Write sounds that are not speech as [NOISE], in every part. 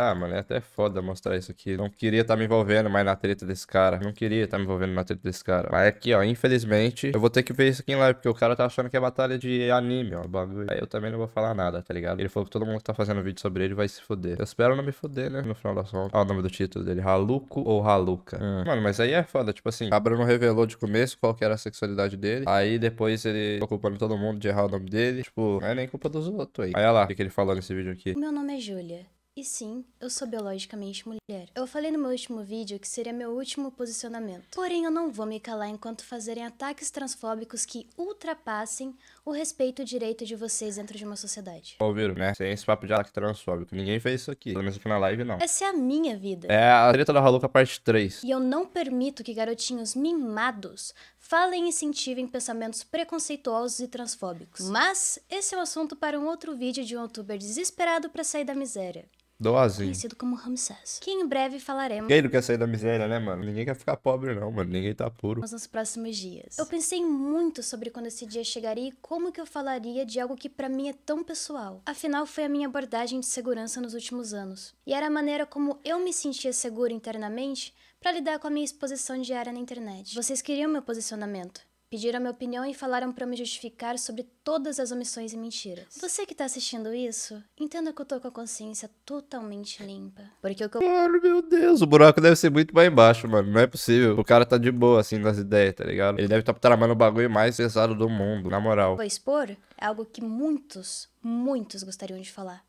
Ah, mano, é até foda mostrar isso aqui. Não queria estar tá me envolvendo mais na treta desse cara. Não queria estar tá me envolvendo na treta desse cara. Mas aqui, ó, infelizmente, eu vou ter que ver isso aqui em live, porque o cara tá achando que é batalha de anime, ó, bagulho. Aí eu também não vou falar nada, tá ligado? Ele falou que todo mundo que tá fazendo vídeo sobre ele vai se foder. Eu espero não me foder, né? No final da sombra. Ó, o nome do título dele, Haluco ou Haluca. Hum. Mano, mas aí é foda, tipo assim, Cabra não revelou de começo qual que era a sexualidade dele. Aí depois ele ficou culpando todo mundo de errar o nome dele. Tipo, não é nem culpa dos outros aí. Aí olha lá, o que, que ele falou nesse vídeo aqui. Meu nome é Júlia. E sim, eu sou biologicamente mulher. Eu falei no meu último vídeo que seria meu último posicionamento. Porém, eu não vou me calar enquanto fazerem ataques transfóbicos que ultrapassem o respeito e direito de vocês dentro de uma sociedade. Ouviram, né? Sem esse papo de ataque transfóbico. Ninguém fez isso aqui. Pelo menos aqui na live, não. Essa é a minha vida. É a treta da Haluca parte 3. E eu não permito que garotinhos mimados falem e incentivem pensamentos preconceituosos e transfóbicos. Mas esse é um assunto para um outro vídeo de um youtuber desesperado para sair da miséria. Dose. Conhecido como Ramsés. Que em breve falaremos. Quem não quer sair da miséria, né, mano? Ninguém quer ficar pobre, não, mano. Ninguém tá puro. Mas nos próximos dias. Eu pensei muito sobre quando esse dia chegaria e como que eu falaria de algo que para mim é tão pessoal. Afinal, foi a minha abordagem de segurança nos últimos anos. E era a maneira como eu me sentia seguro internamente para lidar com a minha exposição diária na internet. Vocês queriam meu posicionamento. Pediram minha opinião e falaram para me justificar sobre todas as omissões e mentiras. Você que tá assistindo isso, entenda que eu tô com a consciência totalmente limpa. Porque o que eu... Mano, meu Deus, o buraco deve ser muito mais embaixo, mano. Não é possível. O cara tá de boa, assim, nas ideias, tá ligado? Ele deve estar tá tramando o bagulho mais pesado do mundo, na moral. Vou expor é algo que muitos, muitos gostariam de falar.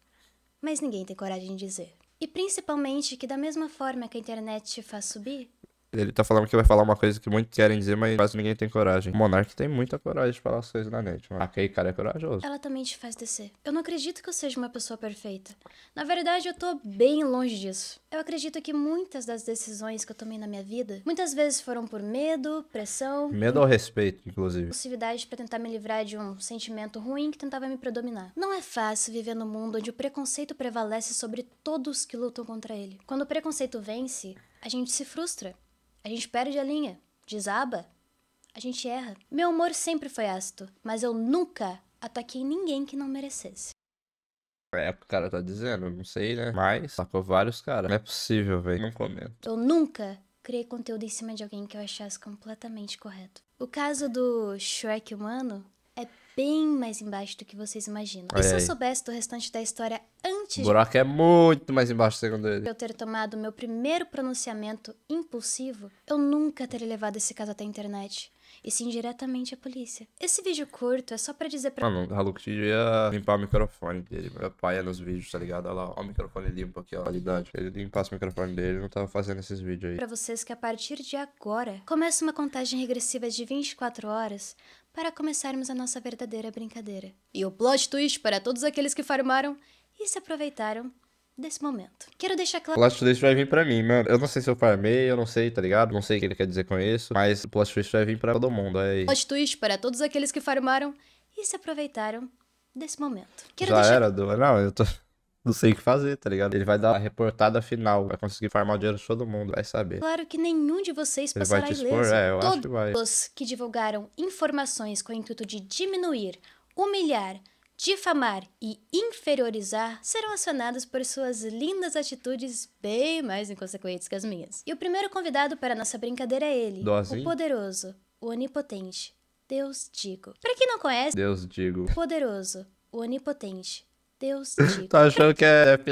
Mas ninguém tem coragem de dizer. E principalmente que da mesma forma que a internet te faz subir, ele tá falando que vai falar uma coisa que muitos querem dizer, mas quase ninguém tem coragem. O Monark tem muita coragem de falar as coisas na net. Mano. A cara, é corajoso. Ela também te faz descer. Eu não acredito que eu seja uma pessoa perfeita. Na verdade, eu tô bem longe disso. Eu acredito que muitas das decisões que eu tomei na minha vida, muitas vezes foram por medo, pressão... Medo ou respeito, inclusive. Possibilidade para tentar me livrar de um sentimento ruim que tentava me predominar. Não é fácil viver num mundo onde o preconceito prevalece sobre todos que lutam contra ele. Quando o preconceito vence, a gente se frustra. A gente perde a linha, desaba, a gente erra. Meu humor sempre foi ácido, mas eu nunca ataquei ninguém que não merecesse. É o que o cara tá dizendo, não sei, né? Mas sacou vários caras. Não é possível, velho. Não comento. Eu nunca criei conteúdo em cima de alguém que eu achasse completamente correto. O caso do Shrek humano bem mais embaixo do que vocês imaginam. e se eu soubesse do restante da história antes. O buraco de... é muito mais embaixo segundo ele. Eu ter tomado meu primeiro pronunciamento impulsivo, eu nunca teria levado esse caso até a internet e sim diretamente à polícia. Esse vídeo curto é só para dizer pra. Mano, o Haluk devia limpar o microfone dele. Meu pai é nos vídeos, tá ligado? Olha lá, ó, o microfone limpo aqui, ó, qualidade. Ele limpasse o microfone dele, não tava fazendo esses vídeos aí. Pra vocês que a partir de agora começa uma contagem regressiva de 24 horas para começarmos a nossa verdadeira brincadeira. E o plot twist para todos aqueles que farmaram e se aproveitaram desse momento. Quero deixar claro. O plot twist vai vir pra mim, mano. Eu não sei se eu farmei, eu não sei, tá ligado? Não sei o que ele quer dizer com isso, mas o plot twist vai vir pra todo mundo. Aí. É plot twist para todos aqueles que farmaram e se aproveitaram desse momento. Quero Já deixar... era, do, Não, eu tô não sei o que fazer, tá ligado? Ele vai dar a reportada final, vai conseguir farmar o dinheiro de todo mundo, vai saber. Claro que nenhum de vocês passará vai te expor, ileso. É, eu acho que vai. Todos que divulgaram informações com o intuito de diminuir, humilhar, difamar e inferiorizar serão acionados por suas lindas atitudes bem mais inconsequentes que as minhas. E o primeiro convidado para nossa brincadeira é ele, Dozinho? o poderoso, o onipotente, Deus Digo. Para quem não conhece, Deus Digo. Poderoso, o onipotente, Deus, [LAUGHS] Tico. tá achando que é Death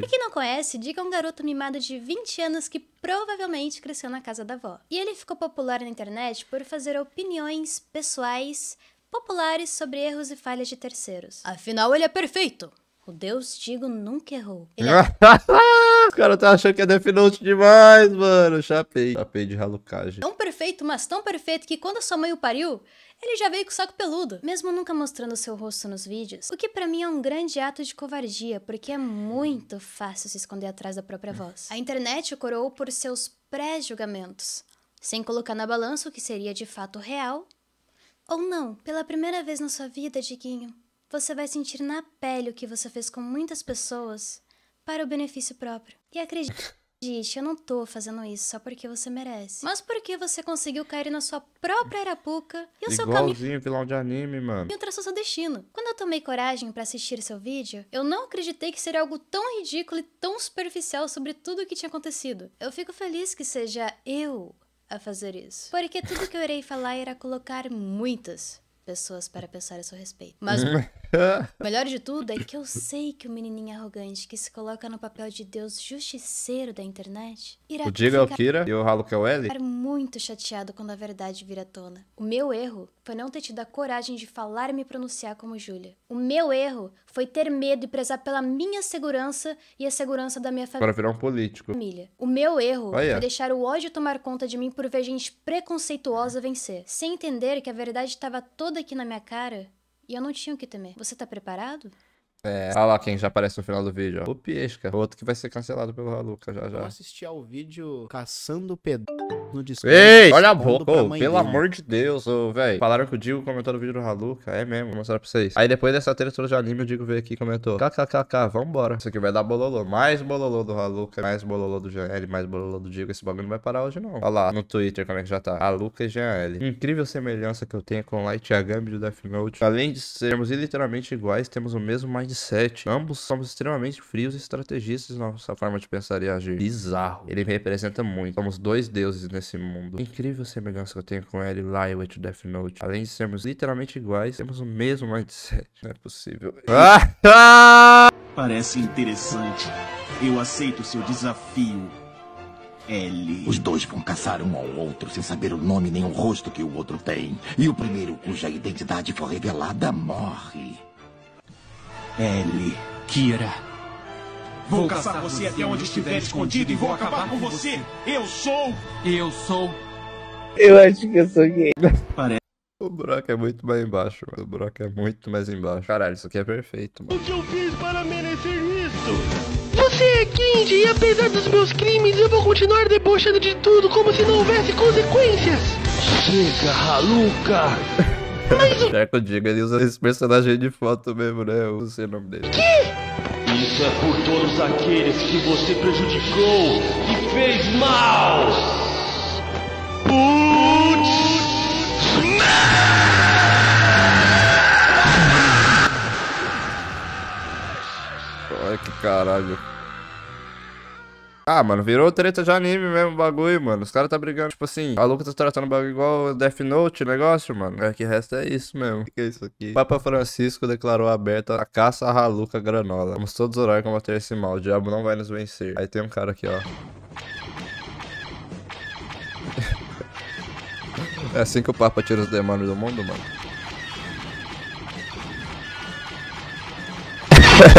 Pra quem não conhece, diga um garoto mimado de 20 anos que provavelmente cresceu na casa da avó. E ele ficou popular na internet por fazer opiniões pessoais populares sobre erros e falhas de terceiros. Afinal, ele é perfeito! O Deus Tigo nunca errou. Ele é [LAUGHS] o cara tá achando que é Death demais, mano. Chapei. Chapei de ralucagem. Tão perfeito, mas tão perfeito que quando sua mãe o pariu, ele já veio com o saco peludo, mesmo nunca mostrando seu rosto nos vídeos. O que para mim é um grande ato de covardia, porque é muito fácil se esconder atrás da própria voz. A internet o coroou por seus pré-julgamentos, sem colocar na balança o que seria de fato real ou não. Pela primeira vez na sua vida, Diguinho, você vai sentir na pele o que você fez com muitas pessoas para o benefício próprio. E acredite, eu não tô fazendo isso só porque você merece, mas porque você conseguiu cair na sua própria arapuca e o Igualzinho seu caminho... vilão de anime, mano. E traçou seu destino. Quando eu tomei coragem para assistir seu vídeo, eu não acreditei que seria algo tão ridículo e tão superficial sobre tudo o que tinha acontecido. Eu fico feliz que seja eu a fazer isso. Porque tudo que eu irei falar irá colocar muitas, pessoas para pensar a seu respeito. Mas [LAUGHS] [LAUGHS] Melhor de tudo é que eu sei que o menininho arrogante que se coloca no papel de Deus justiceiro da internet irá O Diga é o Kira e o Halo que é o Ficar muito chateado quando a verdade vir à tona. O meu erro foi não ter tido a coragem de falar e me pronunciar como Júlia. O meu erro foi ter medo e prezar pela minha segurança e a segurança da minha família. Para virar um político. Família. O meu erro foi deixar o ódio tomar conta de mim por ver gente preconceituosa vencer, sem entender que a verdade estava toda aqui na minha cara e eu não tinha o que temer. Você tá preparado? É, olha lá quem já aparece no final do vídeo, ó. O Piesca, outro que vai ser cancelado pelo Haluca já já. Eu assistir ao vídeo Caçando Pedro no Discord. Ei, olha a boca, oh, pelo amor de Deus, oh, velho. Falaram que o Digo comentou no vídeo do Haluca, é mesmo, vou mostrar pra vocês. Aí depois dessa treta toda de anime, o Digo veio aqui e comentou, kkkk, vambora. Isso aqui vai dar bololô, mais bololô do Haluca, mais bololô do GL, mais bololô do Digo, esse bagulho não vai parar hoje não. Olha lá, no Twitter como é que já tá, Haluca e GL. Incrível semelhança que eu tenho com Light Yagami do Death Note. Além de sermos literalmente iguais, temos o mesmo mindset. Ambos somos extremamente frios e estrategistas na nossa forma de pensar e agir. Bizarro. Ele me representa muito. Somos dois deuses nesse mundo. A é incrível semelhança que eu tenho com ele, Lywet do Death Note. Além de sermos literalmente iguais, temos o mesmo mindset. Não é possível. Ah! Parece interessante. Eu aceito seu desafio. L. Os dois vão caçar um ao outro sem saber o nome nem o rosto que o outro tem. E o primeiro cuja identidade for revelada morre. L. Kira. Vou caçar você até onde estiver escondido e vou acabar com você. Eu sou. Eu sou. Eu acho que eu sou gay. Parece. O buraco é muito mais embaixo, mano. O buraco é muito mais embaixo. Caralho, isso aqui é perfeito, mano. O que eu fiz para merecer isso? Você é Kindy e apesar dos meus crimes, eu vou continuar debochando de tudo como se não houvesse consequências. Chega, Haluka. Mas o... Jack Diga, ele usa esse personagem de foto mesmo, né? Eu não sei o nome dele. Que? é por todos aqueles que você prejudicou e fez mal. Putz! Olha que caralho. Ah, mano, virou treta de anime mesmo o bagulho, mano. Os caras tá brigando, tipo assim, a Luca tá tratando o bagulho igual Death Note, negócio, mano. É que resto é isso mesmo. O que, é isso aqui? Papa Francisco declarou aberta a caça à Haluca Granola. Vamos todos orar e combater esse mal. O diabo não vai nos vencer. Aí tem um cara aqui, ó. [LAUGHS] é assim que o Papa tira os demônios do mundo, mano. [LAUGHS]